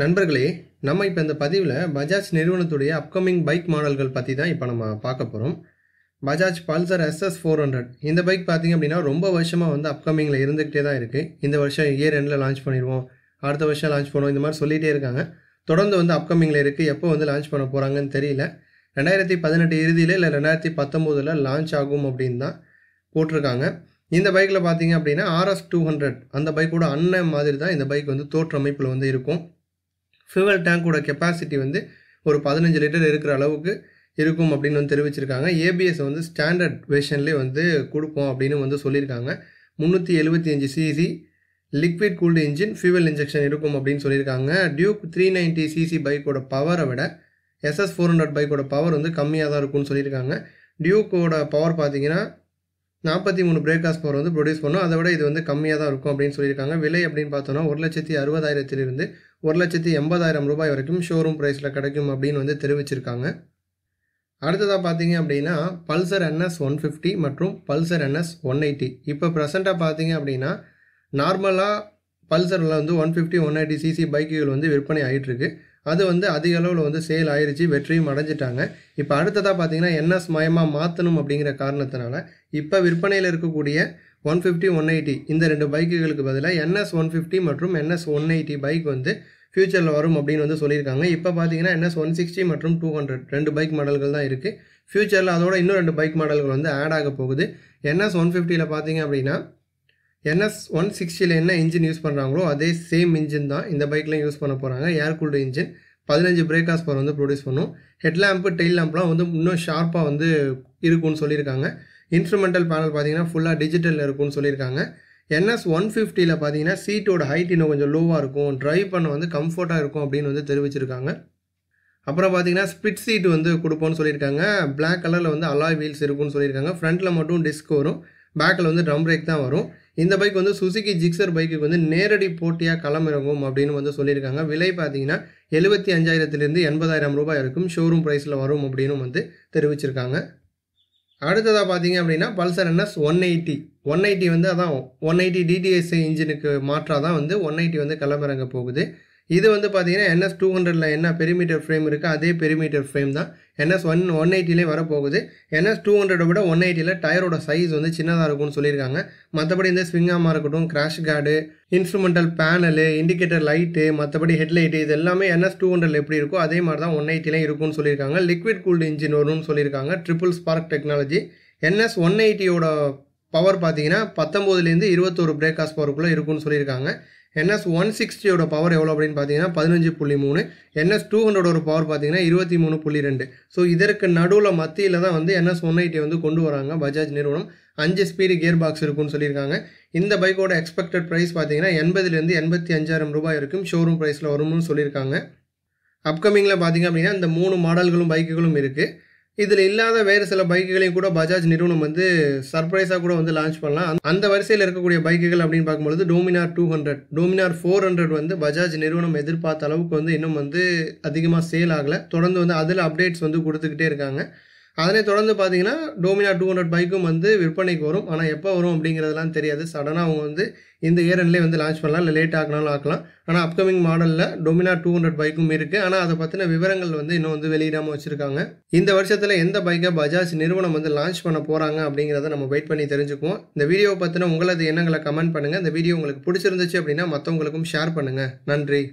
நண்பர்களே நம்ம இப்போ இந்த பதிவில் பஜாஜ் நிறுவனத்துடைய அப்கமிங் பைக் மாடல்கள் பற்றி தான் இப்போ நம்ம பார்க்க போகிறோம் Bajaj Pulsar SS four hundred இந்த பைக் பார்த்திங்க அப்படின்னா ரொம்ப வருஷமாக வந்து அப்கமிங்கில் இருந்துக்கிட்டே தான் இருக்குது இந்த வருஷம் இயர் எண்டில் லான்ச் பண்ணிடுவோம் அடுத்த வருஷம் லான்ச் பண்ணுவோம் இந்த மாதிரி சொல்லிகிட்டே இருக்காங்க தொடர்ந்து வந்து அப்கமிங்கில் இருக்குது எப்போ வந்து லான்ச் பண்ண போகிறாங்கன்னு தெரியல ரெண்டாயிரத்தி பதினெட்டு இறுதியில் இல்லை ரெண்டாயிரத்தி பத்தொம்போதில் லான்ச் ஆகும் அப்படின்னு தான் போட்டிருக்காங்க இந்த பைக்கில் பார்த்தீங்க அப்படின்னா ஆர்எஸ் டூ ஹண்ட்ரட் அந்த பைக்கோட அண்ணன் மாதிரி தான் இந்த பைக் வந்து தோற்றமைப்பில் வந்து இருக்கும் ஃபியூவல் டேங்கோட கெப்பாசிட்டி வந்து ஒரு பதினஞ்சு லிட்டர் இருக்கிற அளவுக்கு இருக்கும் அப்படின்னு வந்து தெரிவிச்சிருக்காங்க ஏபிஎஸ் வந்து ஸ்டாண்டர்ட் வேஷன்லேயே வந்து கொடுப்போம் அப்படின்னு வந்து சொல்லியிருக்காங்க முந்நூற்றி எழுபத்தி அஞ்சு CC liquid cooled engine fuel injection இருக்கும் அப்படின்னு சொல்லியிருக்காங்க டியூக் த்ரீ நைன்ட்டி சிசி பைக்கோட பவரை விட எஸ்எஸ் ஃபோர் ஹண்ட்ரட் பைக்கோட பவர் வந்து கம்மியாக தான் இருக்கும்னு சொல்லியிருக்காங்க டியூக்கோட பவர் பார்த்தீங்கன்னா நாற்பத்தி மூணு பிரேக்காஸ் பவர் வந்து ப்ரொடியூஸ் பண்ணும் அதை விட இது வந்து கம்மியாக தான் இருக்கும் அப்படின்னு சொல்லியிருக்காங்க விலை அப்படின்னு பார்த்தோன்னா ஒரு லட்சத்தி அறுபதாயிரத்திலிருந்து ஒரு லட்சத்தி எண்பதாயிரம் ரூபாய் வரைக்கும் ஷோரூம் ப்ரைஸில் கிடைக்கும் அப்படின்னு வந்து தெரிவிச்சிருக்காங்க அடுத்ததாக பார்த்தீங்க அப்படின்னா பல்சர் என்எஸ் ஒன் ஃபிஃப்டி மற்றும் பல்சர் என்எஸ் ஒன் எயிட்டி இப்போ ப்ரெசண்ட்டாக பார்த்தீங்க அப்படின்னா நார்மலாக பல்சரில் வந்து one fifty one eighty CC பைக்குகள் வந்து விற்பனை ஆகிட்டுருக்கு அது வந்து அதிக அளவில் வந்து சேல் ஆயிடுச்சு வெற்றியும் அடைஞ்சிட்டாங்க இப்போ அடுத்ததாக பார்த்தீங்கன்னா என்எஸ் மயமாக மாற்றணும் அப்படிங்கிற காரணத்தினால இப்போ விற்பனையில் இருக்கக்கூடிய ஒன் ஃபிஃப்டி ஒன் எயிட்டி இந்த ரெண்டு பைக்குகளுக்கு பதிலாக என்எஸ் ஒன் ஃபிஃப்டி மற்றும் என்எஸ் ஒன் எயிட்டி பைக் வந்து ஃப்யூச்சரில் வரும் அப்படின்னு வந்து சொல்லியிருக்காங்க இப்போ பார்த்தீங்கன்னா என்எஸ் ஒன் சிக்ஸ்டி மற்றும் டூ ஹண்ட்ரட் ரெண்டு பைக் மாடல்கள் தான் இருக்குது ஃப்யூச்சரில் அதோட இன்னும் ரெண்டு பைக் மாடல்கள் வந்து ஆட் ஆக போகுது என்எஸ் ஒன் ஃபிஃப்டியில் பார்த்தீங்க அப்படின்னா என்எஸ் ஒன் சிக்ஸ்டியில் என்ன இன்ஜின் யூஸ் பண்ணுறாங்களோ அதே சேம் இன்ஜின் தான் இந்த பைக்லையும் யூஸ் பண்ண போகிறாங்க ஏர் கூல்டு இன்ஜின் பதினஞ்சு பிரேக்காஸ் பவர் வந்து ப்ரொடியூஸ் பண்ணும் ஹெட் லேம்ப்பு டெயில் லேம்ப்லாம் வந்து இன்னும் ஷார்ப்பாக வந்து இருக்கும்னு சொல்லியிருக்காங்க இன்ஸ்ட்ருமெண்டல் பேனல் பார்த்தீங்கன்னா ஃபுல்லாக டிஜிட்டலில் இருக்கும்னு சொல்லியிருக்காங்க என்எஸ் ஒன் ஃபிஃப்டியில் பார்த்தீங்கன்னா சீட்டோட ஹைட் இன்னும் கொஞ்சம் லோவாக இருக்கும் ட்ரைவ் பண்ண வந்து கம்ஃபர்ட்டாக இருக்கும் அப்படின்னு வந்து தெரிவிச்சிருக்காங்க அப்புறம் பார்த்தீங்கன்னா ஸ்பிட் சீட் வந்து கொடுப்போம்னு சொல்லியிருக்காங்க பிளாக் கலரில் வந்து அலாய் வீல்ஸ் இருக்கும்னு சொல்லியிருக்காங்க ஃப்ரண்ட்டில் மட்டும் டிஸ்க் வரும் பேக்கில் வந்து ட்ரம் பிரேக் தான் வரும் இந்த பைக் வந்து சுசுகி ஜிக்ஸர் பைக்கு வந்து நேரடி போட்டியாக களமிறங்கும் அப்படின்னு வந்து சொல்லியிருக்காங்க விலை பார்த்தீங்கன்னா எழுபத்தி அஞ்சாயிரத்துலேருந்து எண்பதாயிரம் ரூபாய் இருக்கும் ஷோரூம் ப்ரைஸில் வரும் அப்படின்னு வந்து தெரிவிச்சிருக்காங்க அடுத்ததாக பார்த்தீங்க அப்படின்னா Pulsar NS one eighty one eighty வந்து அதான் ஒன் எயிட்டி டிடிஎஸ்ஐ இன்ஜினுக்கு மாற்றாக தான் வந்து ஒன் எயிட்டி வந்து கிளம்புறங்க போகுது இது வந்து பார்த்தீங்கன்னா என்எஸ் டூ ஹண்ட்ரடில் என்ன பெருமீட்டர் ஃப்ரேம் இருக்குது அதே பெருமீட்டர் ஃப்ரேம் தான் என்எஸ் ஒன் ஒன் எயிட்டிலே வரப்போகுது என்எஸ் டூ ஹண்ட்ரடை விட ஒன் எயிட்டியில் டயரோட சைஸ் வந்து சின்னதாக இருக்கும்னு சொல்லியிருக்காங்க மற்றபடி இந்த ஸ்விங்காமாக இருக்கட்டும் crash guard instrumental panel indicator light மற்றபடி ஹெட்லைட்டு இது எல்லாமே என்எஸ் டூ ஹண்ட்ரட் எப்படி இருக்கோ அதே மாதிரி தான் ஒன் எயிட்டிலே இருக்கும்னு சொல்லியிருக்காங்க லிக்விட் கூல்டு இன்ஜின் வரும்னு சொல்லியிருக்காங்க triple spark technology NS one எயிட்டியோட பவர் பார்த்தீங்கன்னா பத்தொம்போதுலேருந்து இருபத்தோரு பிரேக் ஆஸ் பவருக்குள்ளே இருக்கும்னு சொல்லியிருக்காங்க என்எஸ் ஒன் சிக்ஸ்டியோட பவர் எவ்வளோ அப்படின்னு பார்த்தீங்கன்னா பதினஞ்சு புள்ளி மூணு என்எஸ் டூ ஹண்ட்ரடோட பவர் பார்த்தீங்கன்னா இருபத்தி மூணு புள்ளி ரெண்டு ஸோ இதற்கு நடுவில் மத்தியில் தான் வந்து என்எஸ் ஒன் எயிட்டி வந்து கொண்டு வராங்க பஜாஜ் நிறுவனம் அஞ்சு ஸ்பீடு கியர் பாக்ஸ் இருக்கும்னு சொல்லியிருக்காங்க இந்த பைக்கோட எக்ஸ்பெக்டட் ப்ரைஸ் பார்த்தீங்கன்னா எண்பதுலேருந்து எண்பத்தி அஞ்சாயிரம் ரூபாய் இருக்கும் ஷோரூம் ப்ரைஸில் வரும்னு சொல்லியிருக்காங்க அப்கமிங்கில் பார்த்தீங்க அப்படின்னா இந்த மூணு மாடல்களும் பைக்குகளும் இருக்குது இதில் இல்லாத வேறு சில பைக்குகளையும் கூட பஜாஜ் நிறுவனம் வந்து சர்ப்ரைஸாக கூட வந்து லான்ச் பண்ணலாம் அந்த வரிசையில் இருக்கக்கூடிய பைக்குகள் அப்படின்னு பார்க்கும்பொழுது Dominar two hundred Dominar four hundred வந்து பஜாஜ் நிறுவனம் எதிர்பார்த்த அளவுக்கு வந்து இன்னும் வந்து அதிகமாக சேல் ஆகலை தொடர்ந்து வந்து அதில் அப்டேட்ஸ் வந்து கொடுத்துக்கிட்டே இருக்காங்க அதனை தொடர்ந்து பார்த்தீங்கன்னா டோமினா டூ ஹண்ட்ரட் பைக்கும் வந்து விற்பனைக்கு வரும் ஆனால் எப்போ வரும் அப்படிங்கிறதுலாம் தெரியாது சடனாக அவங்க வந்து இந்த இயர் வந்து லான்ச் பண்ணலாம் இல்லை லேட் ஆகினாலும் ஆக்கலாம் ஆனால் அப்கமிங் மாடலில் டொமினா டூ ஹண்ட்ரட் பைக்கும் இருக்குது ஆனால் அதை பற்றின விவரங்கள் வந்து இன்னும் வந்து வெளியிடாமல் வச்சுருக்காங்க இந்த வருஷத்தில் எந்த பைக்கை பஜாஜ் நிறுவனம் வந்து லான்ச் பண்ண போகிறாங்க அப்படிங்கிறத நம்ம வெயிட் பண்ணி தெரிஞ்சுக்குவோம் இந்த வீடியோவை பற்றின உங்களது எண்ணங்களை கமெண்ட் பண்ணுங்கள் இந்த வீடியோ உங்களுக்கு பிடிச்சிருந்துச்சு அப்படின்னா மற்றவங்களுக்கும் ஷேர் பண்ணுங்கள் நன்றி